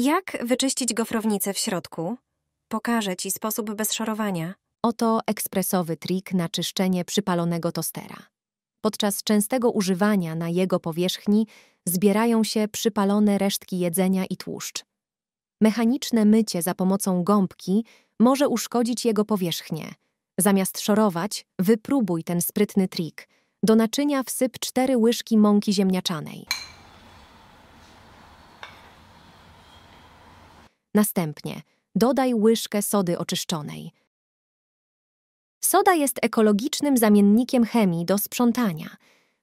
Jak wyczyścić gofrownicę w środku? Pokażę Ci sposób bez szorowania. Oto ekspresowy trik na czyszczenie przypalonego tostera. Podczas częstego używania na jego powierzchni zbierają się przypalone resztki jedzenia i tłuszcz. Mechaniczne mycie za pomocą gąbki może uszkodzić jego powierzchnię. Zamiast szorować, wypróbuj ten sprytny trik. Do naczynia wsyp cztery łyżki mąki ziemniaczanej. Następnie dodaj łyżkę sody oczyszczonej. Soda jest ekologicznym zamiennikiem chemii do sprzątania.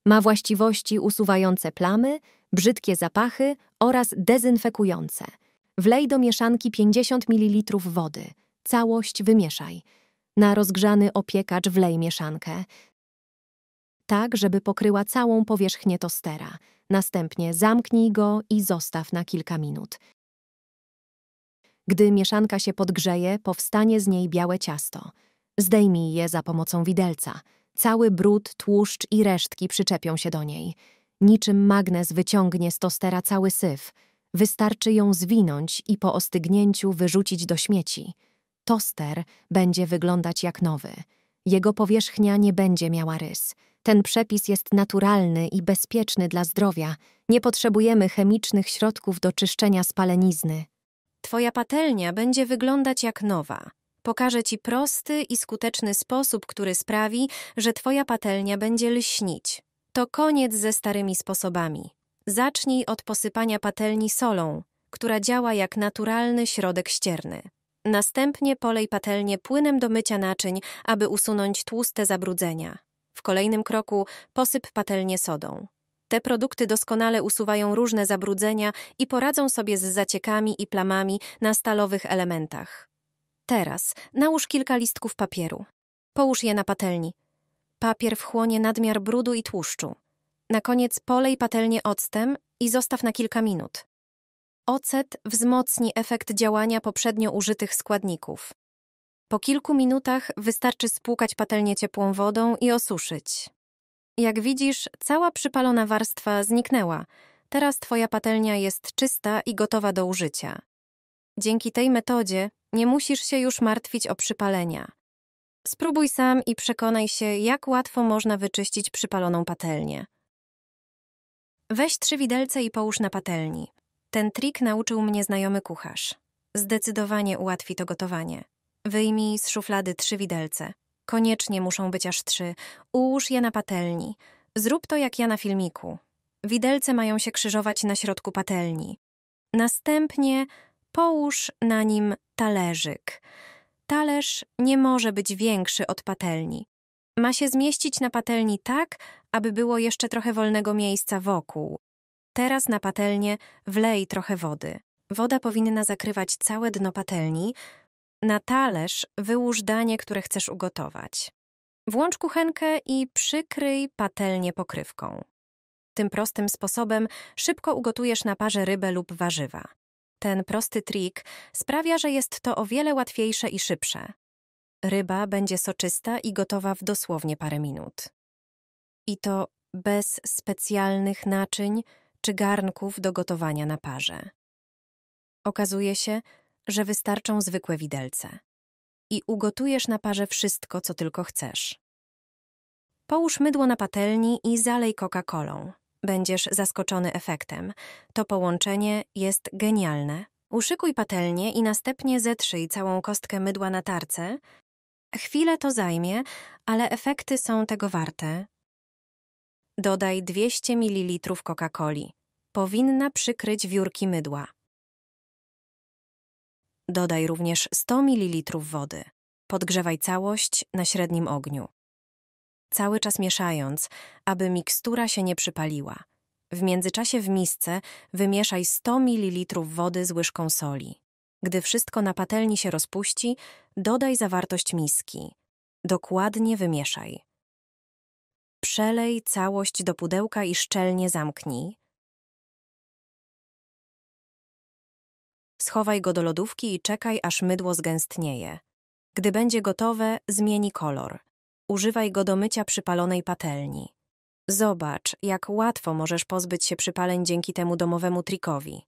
Ma właściwości usuwające plamy, brzydkie zapachy oraz dezynfekujące. Wlej do mieszanki 50 ml wody. Całość wymieszaj. Na rozgrzany opiekacz wlej mieszankę, tak żeby pokryła całą powierzchnię tostera. Następnie zamknij go i zostaw na kilka minut. Gdy mieszanka się podgrzeje, powstanie z niej białe ciasto. Zdejmij je za pomocą widelca. Cały brud, tłuszcz i resztki przyczepią się do niej. Niczym magnes wyciągnie z tostera cały syf. Wystarczy ją zwinąć i po ostygnięciu wyrzucić do śmieci. Toster będzie wyglądać jak nowy. Jego powierzchnia nie będzie miała rys. Ten przepis jest naturalny i bezpieczny dla zdrowia. Nie potrzebujemy chemicznych środków do czyszczenia spalenizny. Twoja patelnia będzie wyglądać jak nowa. Pokażę Ci prosty i skuteczny sposób, który sprawi, że Twoja patelnia będzie lśnić. To koniec ze starymi sposobami. Zacznij od posypania patelni solą, która działa jak naturalny środek ścierny. Następnie polej patelnię płynem do mycia naczyń, aby usunąć tłuste zabrudzenia. W kolejnym kroku posyp patelnię sodą. Te produkty doskonale usuwają różne zabrudzenia i poradzą sobie z zaciekami i plamami na stalowych elementach. Teraz nałóż kilka listków papieru. Połóż je na patelni. Papier wchłonie nadmiar brudu i tłuszczu. Na koniec polej patelnię octem i zostaw na kilka minut. Ocet wzmocni efekt działania poprzednio użytych składników. Po kilku minutach wystarczy spłukać patelnię ciepłą wodą i osuszyć. Jak widzisz, cała przypalona warstwa zniknęła. Teraz Twoja patelnia jest czysta i gotowa do użycia. Dzięki tej metodzie nie musisz się już martwić o przypalenia. Spróbuj sam i przekonaj się, jak łatwo można wyczyścić przypaloną patelnię. Weź trzy widelce i połóż na patelni. Ten trik nauczył mnie znajomy kucharz. Zdecydowanie ułatwi to gotowanie. Wyjmij z szuflady trzy widelce. Koniecznie muszą być aż trzy. Ułóż je na patelni. Zrób to jak ja na filmiku. Widelce mają się krzyżować na środku patelni. Następnie połóż na nim talerzyk. Talerz nie może być większy od patelni. Ma się zmieścić na patelni tak, aby było jeszcze trochę wolnego miejsca wokół. Teraz na patelnię wlej trochę wody. Woda powinna zakrywać całe dno patelni, na talerz wyłóż danie, które chcesz ugotować. Włącz kuchenkę i przykryj patelnię pokrywką. Tym prostym sposobem szybko ugotujesz na parze rybę lub warzywa. Ten prosty trik sprawia, że jest to o wiele łatwiejsze i szybsze. Ryba będzie soczysta i gotowa w dosłownie parę minut. I to bez specjalnych naczyń czy garnków do gotowania na parze. Okazuje się, że wystarczą zwykłe widelce. I ugotujesz na parze wszystko, co tylko chcesz. Połóż mydło na patelni i zalej Coca-Colą. Będziesz zaskoczony efektem. To połączenie jest genialne. Uszykuj patelnię i następnie zetrzyj całą kostkę mydła na tarce. Chwilę to zajmie, ale efekty są tego warte. Dodaj 200 ml Coca-Coli. Powinna przykryć wiórki mydła. Dodaj również 100 ml wody. Podgrzewaj całość na średnim ogniu. Cały czas mieszając, aby mikstura się nie przypaliła. W międzyczasie w misce wymieszaj 100 ml wody z łyżką soli. Gdy wszystko na patelni się rozpuści, dodaj zawartość miski. Dokładnie wymieszaj. Przelej całość do pudełka i szczelnie zamknij, Schowaj go do lodówki i czekaj, aż mydło zgęstnieje. Gdy będzie gotowe, zmieni kolor. Używaj go do mycia przypalonej patelni. Zobacz, jak łatwo możesz pozbyć się przypaleń dzięki temu domowemu trikowi.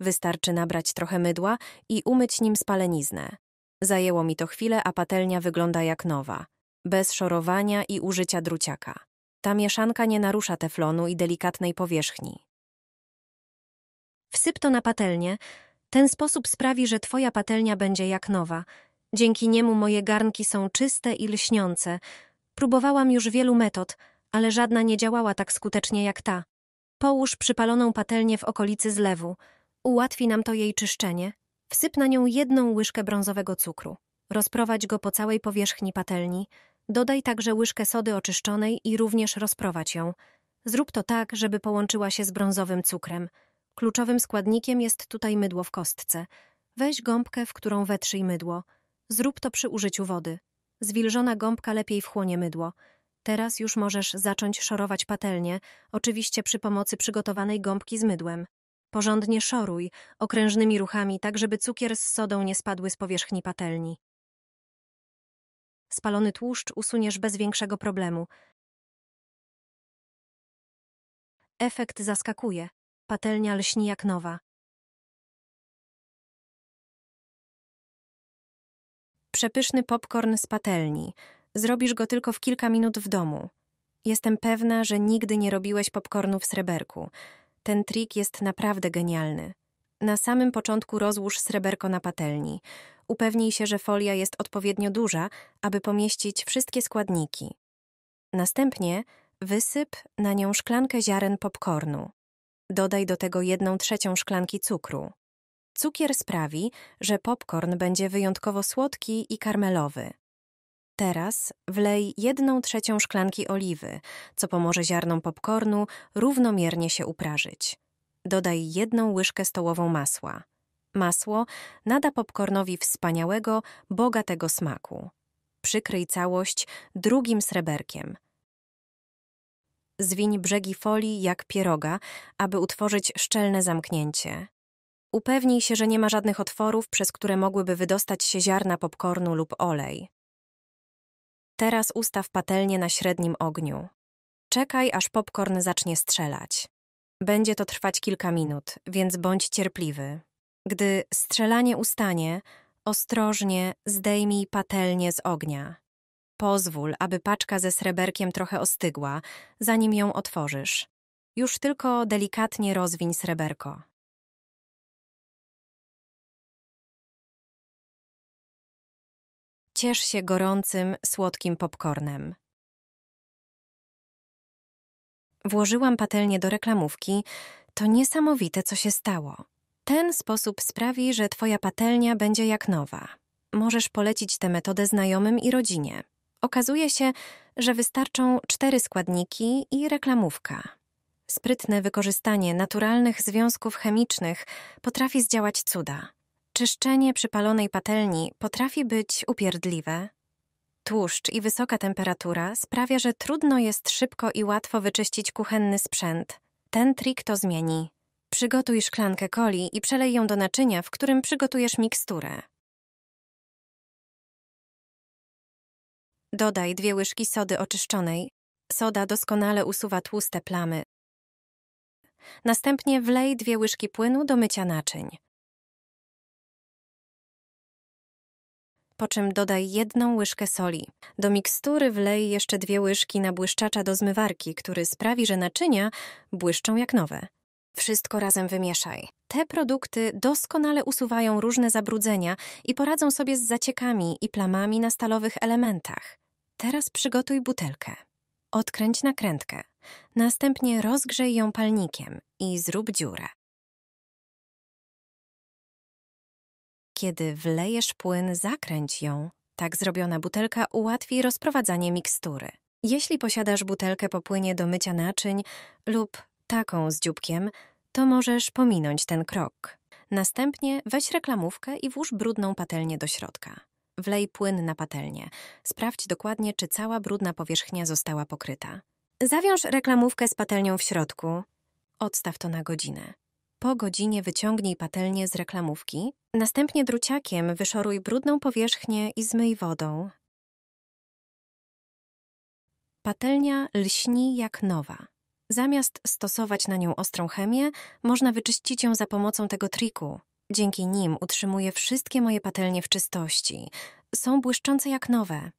Wystarczy nabrać trochę mydła i umyć nim spaleniznę. Zajęło mi to chwilę, a patelnia wygląda jak nowa, bez szorowania i użycia druciaka. Ta mieszanka nie narusza teflonu i delikatnej powierzchni. Wsyp to na patelnię, ten sposób sprawi, że twoja patelnia będzie jak nowa. Dzięki niemu moje garnki są czyste i lśniące. Próbowałam już wielu metod, ale żadna nie działała tak skutecznie jak ta. Połóż przypaloną patelnię w okolicy zlewu. Ułatwi nam to jej czyszczenie. Wsyp na nią jedną łyżkę brązowego cukru. Rozprowadź go po całej powierzchni patelni. Dodaj także łyżkę sody oczyszczonej i również rozprowadź ją. Zrób to tak, żeby połączyła się z brązowym cukrem. Kluczowym składnikiem jest tutaj mydło w kostce. Weź gąbkę, w którą wetrzyj mydło. Zrób to przy użyciu wody. Zwilżona gąbka lepiej wchłonie mydło. Teraz już możesz zacząć szorować patelnię, oczywiście przy pomocy przygotowanej gąbki z mydłem. Porządnie szoruj, okrężnymi ruchami, tak żeby cukier z sodą nie spadły z powierzchni patelni. Spalony tłuszcz usuniesz bez większego problemu. Efekt zaskakuje. Patelnia lśni jak nowa. Przepyszny popcorn z patelni. Zrobisz go tylko w kilka minut w domu. Jestem pewna, że nigdy nie robiłeś popcornu w sreberku. Ten trik jest naprawdę genialny. Na samym początku rozłóż sreberko na patelni. Upewnij się, że folia jest odpowiednio duża, aby pomieścić wszystkie składniki. Następnie wysyp na nią szklankę ziaren popcornu. Dodaj do tego jedną trzecią szklanki cukru. Cukier sprawi, że popcorn będzie wyjątkowo słodki i karmelowy. Teraz wlej jedną trzecią szklanki oliwy, co pomoże ziarnom popcornu równomiernie się uprażyć. Dodaj jedną łyżkę stołową masła. Masło nada popcornowi wspaniałego, bogatego smaku. Przykryj całość drugim sreberkiem – zwiń brzegi folii jak pieroga, aby utworzyć szczelne zamknięcie. Upewnij się, że nie ma żadnych otworów, przez które mogłyby wydostać się ziarna popcornu lub olej. Teraz ustaw patelnię na średnim ogniu. Czekaj, aż popcorn zacznie strzelać. Będzie to trwać kilka minut, więc bądź cierpliwy. Gdy strzelanie ustanie, ostrożnie zdejmij patelnię z ognia. Pozwól, aby paczka ze sreberkiem trochę ostygła, zanim ją otworzysz. Już tylko delikatnie rozwiń sreberko. Ciesz się gorącym, słodkim popcornem. Włożyłam patelnię do reklamówki. To niesamowite, co się stało. Ten sposób sprawi, że twoja patelnia będzie jak nowa. Możesz polecić tę metodę znajomym i rodzinie. Okazuje się, że wystarczą cztery składniki i reklamówka. Sprytne wykorzystanie naturalnych związków chemicznych potrafi zdziałać cuda. Czyszczenie przypalonej patelni potrafi być upierdliwe. Tłuszcz i wysoka temperatura sprawia, że trudno jest szybko i łatwo wyczyścić kuchenny sprzęt. Ten trik to zmieni. Przygotuj szklankę coli i przelej ją do naczynia, w którym przygotujesz miksturę. Dodaj dwie łyżki sody oczyszczonej. Soda doskonale usuwa tłuste plamy. Następnie wlej dwie łyżki płynu do mycia naczyń. Po czym dodaj jedną łyżkę soli. Do mikstury wlej jeszcze dwie łyżki nabłyszczacza do zmywarki, który sprawi, że naczynia błyszczą jak nowe. Wszystko razem wymieszaj. Te produkty doskonale usuwają różne zabrudzenia i poradzą sobie z zaciekami i plamami na stalowych elementach. Teraz przygotuj butelkę. Odkręć nakrętkę. Następnie rozgrzej ją palnikiem i zrób dziurę. Kiedy wlejesz płyn, zakręć ją. Tak zrobiona butelka ułatwi rozprowadzanie mikstury. Jeśli posiadasz butelkę po płynie do mycia naczyń lub taką z dzióbkiem, to możesz pominąć ten krok. Następnie weź reklamówkę i włóż brudną patelnię do środka wlej płyn na patelnię. Sprawdź dokładnie, czy cała brudna powierzchnia została pokryta. Zawiąż reklamówkę z patelnią w środku. Odstaw to na godzinę. Po godzinie wyciągnij patelnię z reklamówki, następnie druciakiem wyszoruj brudną powierzchnię i zmyj wodą. Patelnia lśni jak nowa. Zamiast stosować na nią ostrą chemię, można wyczyścić ją za pomocą tego triku. Dzięki nim utrzymuję wszystkie moje patelnie w czystości. Są błyszczące jak nowe.